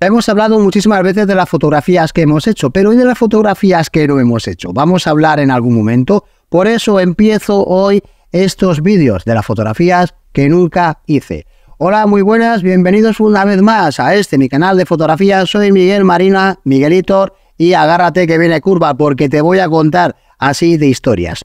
Hemos hablado muchísimas veces de las fotografías que hemos hecho, pero hoy de las fotografías que no hemos hecho? Vamos a hablar en algún momento. Por eso empiezo hoy estos vídeos de las fotografías que nunca hice. Hola, muy buenas, bienvenidos una vez más a este, mi canal de fotografías. Soy Miguel Marina, Miguelitor, y agárrate que viene curva porque te voy a contar así de historias.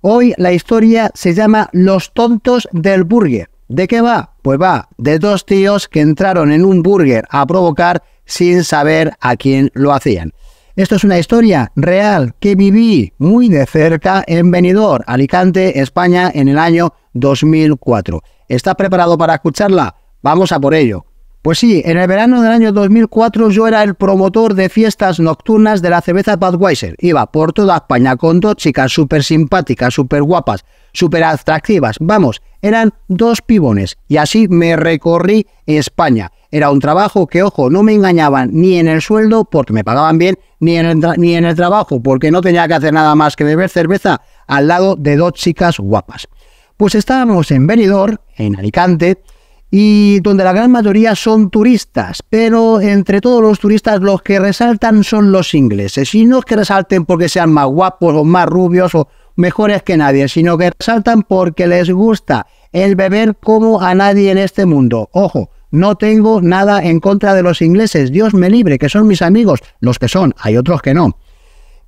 Hoy la historia se llama Los tontos del burger. ¿De qué va? Pues va de dos tíos que entraron en un burger a provocar sin saber a quién lo hacían. Esto es una historia real que viví muy de cerca en Benidorm, Alicante, España, en el año 2004. ¿Estás preparado para escucharla? Vamos a por ello. Pues sí, en el verano del año 2004 yo era el promotor de fiestas nocturnas de la cerveza Budweiser. Iba por toda España con dos chicas súper simpáticas, súper guapas, súper atractivas. Vamos, eran dos pibones y así me recorrí España. Era un trabajo que, ojo, no me engañaban ni en el sueldo porque me pagaban bien, ni en el, ni en el trabajo porque no tenía que hacer nada más que beber cerveza al lado de dos chicas guapas. Pues estábamos en Benidorm, en Alicante, y donde la gran mayoría son turistas, pero entre todos los turistas los que resaltan son los ingleses, y no es que resalten porque sean más guapos o más rubios o mejores que nadie, sino que resaltan porque les gusta el beber como a nadie en este mundo. Ojo, no tengo nada en contra de los ingleses, Dios me libre, que son mis amigos, los que son, hay otros que no.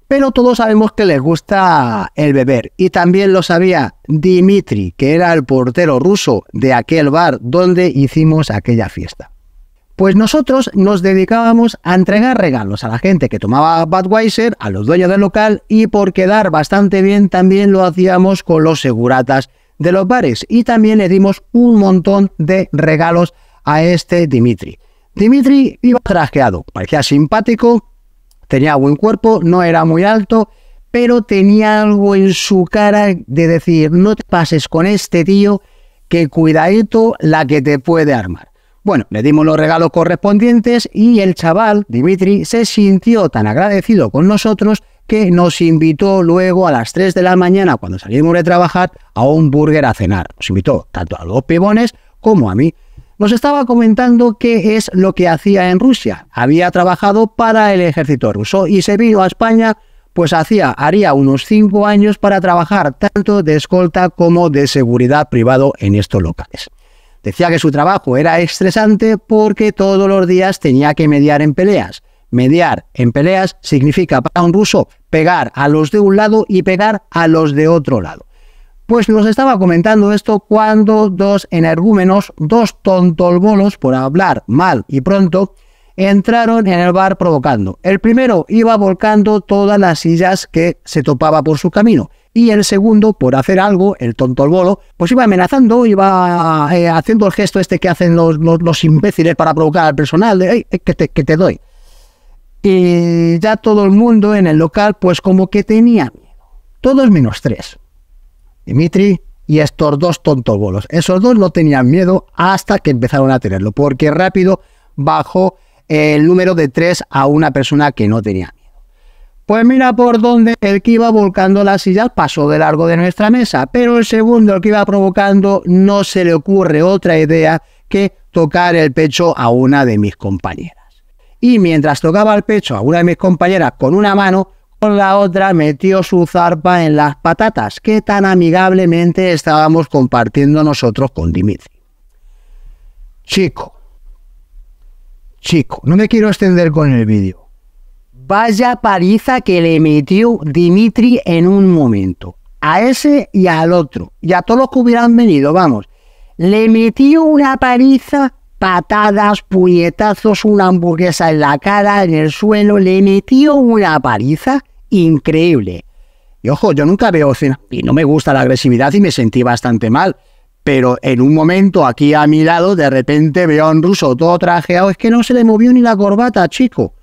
Pero todos sabemos que les gusta el beber y también lo sabía Dimitri, que era el portero ruso de aquel bar donde hicimos aquella fiesta. Pues nosotros nos dedicábamos a entregar regalos a la gente que tomaba Budweiser, a los dueños del local y por quedar bastante bien también lo hacíamos con los seguratas de los bares y también le dimos un montón de regalos a este Dimitri. Dimitri iba trajeado, parecía simpático, Tenía buen cuerpo, no era muy alto, pero tenía algo en su cara de decir, no te pases con este tío, que cuidadito la que te puede armar. Bueno, le dimos los regalos correspondientes y el chaval, Dimitri, se sintió tan agradecido con nosotros que nos invitó luego a las 3 de la mañana, cuando salimos de trabajar, a un burger a cenar. Nos invitó tanto a los pibones como a mí. Nos estaba comentando qué es lo que hacía en Rusia. Había trabajado para el ejército ruso y se vino a España, pues hacía, haría unos cinco años para trabajar tanto de escolta como de seguridad privado en estos locales. Decía que su trabajo era estresante porque todos los días tenía que mediar en peleas. Mediar en peleas significa para un ruso pegar a los de un lado y pegar a los de otro lado. Pues nos estaba comentando esto cuando dos energúmenos, dos tontolbolos por hablar mal y pronto, entraron en el bar provocando. El primero iba volcando todas las sillas que se topaba por su camino y el segundo, por hacer algo, el tontolbolo pues iba amenazando, iba eh, haciendo el gesto este que hacen los, los, imbéciles para provocar al personal, que, te, que te doy. Y ya todo el mundo en el local pues como que tenía miedo. Todos menos tres. Dimitri y estos dos tontos bolos. Esos dos no tenían miedo hasta que empezaron a tenerlo, porque rápido bajó el número de tres a una persona que no tenía miedo. Pues mira por dónde el que iba volcando las sillas pasó de largo de nuestra mesa, pero el segundo, el que iba provocando, no se le ocurre otra idea que tocar el pecho a una de mis compañeras. Y mientras tocaba el pecho a una de mis compañeras con una mano, la otra metió su zarpa en las patatas que tan amigablemente estábamos compartiendo nosotros con Dimitri. Chico, chico, no me quiero extender con el vídeo. Vaya pariza que le metió Dimitri en un momento. A ese y al otro. Y a todos los que hubieran venido, vamos. Le metió una pariza, patadas, puñetazos, una hamburguesa en la cara, en el suelo, le metió una pariza increíble. Y ojo, yo nunca veo y no me gusta la agresividad y me sentí bastante mal. Pero en un momento aquí a mi lado, de repente veo a un ruso todo trajeado, es que no se le movió ni la corbata, chico.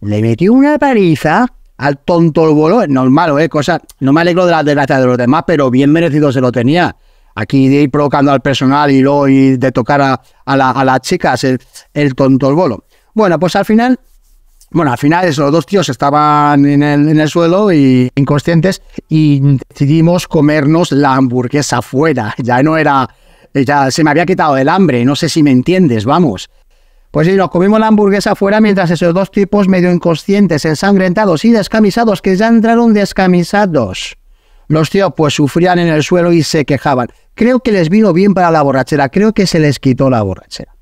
Le metió una paliza al tonto el bolo, normal, ¿eh? Cosa, no me alegro de las desgracias de los demás, pero bien merecido se lo tenía. Aquí de ir provocando al personal y luego de tocar a, las chicas, el, el tonto el bolo. Bueno, pues al final bueno, al final esos dos tíos estaban en el, suelo y inconscientes y decidimos comernos la hamburguesa afuera. Ya no era, ya se me había quitado el hambre, no sé si me entiendes, vamos. Pues sí, nos comimos la hamburguesa afuera mientras esos dos tipos medio inconscientes, ensangrentados y descamisados, que ya entraron descamisados. Los tíos pues sufrían en el suelo y se quejaban. Creo que les vino bien para la borrachera, creo que se les quitó la borrachera.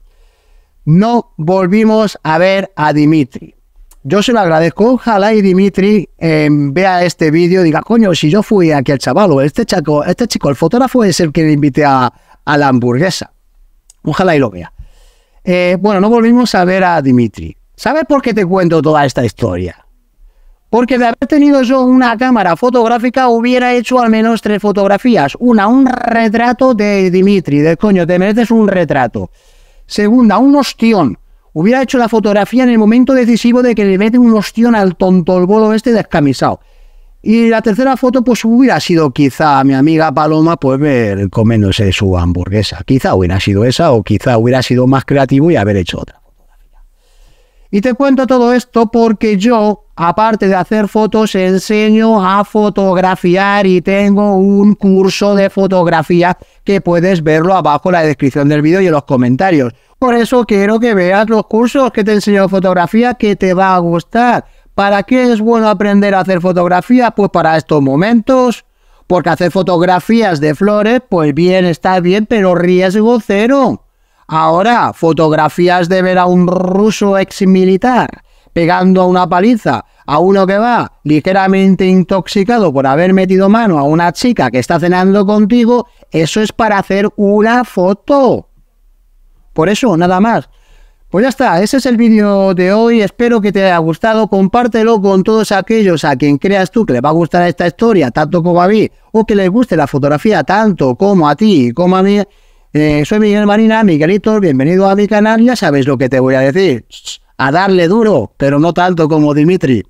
No volvimos a ver a Dimitri yo se lo agradezco. Ojalá y Dimitri em, vea este vídeo y diga, coño, si yo fui aquí el chaval o este, chaco, este chico, el fotógrafo es el que le invité a, la hamburguesa. Ojalá y lo vea. Eh, bueno, no volvimos a ver a Dimitri. ¿Sabes por qué te cuento toda esta historia? Porque de haber tenido yo una cámara fotográfica hubiera hecho al menos tres fotografías. Una, un retrato de Dimitri, de coño, te mereces un retrato. Segunda, un ostión. Hubiera hecho la fotografía en el momento decisivo de que le mete un ostión al tonto el bolo este descamisado. Y la tercera foto, pues hubiera sido quizá mi amiga Paloma, pues ver comiéndose su hamburguesa. Quizá hubiera sido esa, o quizá hubiera sido más creativo y haber hecho otra Y te cuento todo esto porque yo Aparte de hacer fotos, enseño a fotografiar y tengo un curso de fotografía que puedes verlo abajo en la descripción del vídeo y en los comentarios. Por eso quiero que veas los cursos que te enseño fotografía que te va a gustar. ¿Para qué es bueno aprender a hacer fotografía? Pues para estos momentos. Porque hacer fotografías de flores, pues bien, está bien, pero riesgo cero. Ahora, fotografías de ver a un ruso ex militar pegando a una paliza a uno que va ligeramente intoxicado por haber metido mano a una chica que está cenando contigo, eso es para hacer una foto. Por eso, nada más. Pues ya está, ese es el vídeo de hoy, espero que te haya gustado, compártelo con todos aquellos a quien creas tú que les va a gustar esta historia, tanto como a mí, o que les guste la fotografía tanto como a ti, como a mí. Eh, soy Miguel Marina, Miguelito, bienvenido a mi canal, ya sabes lo que te voy a decir a darle duro, pero no tanto como Dimitri.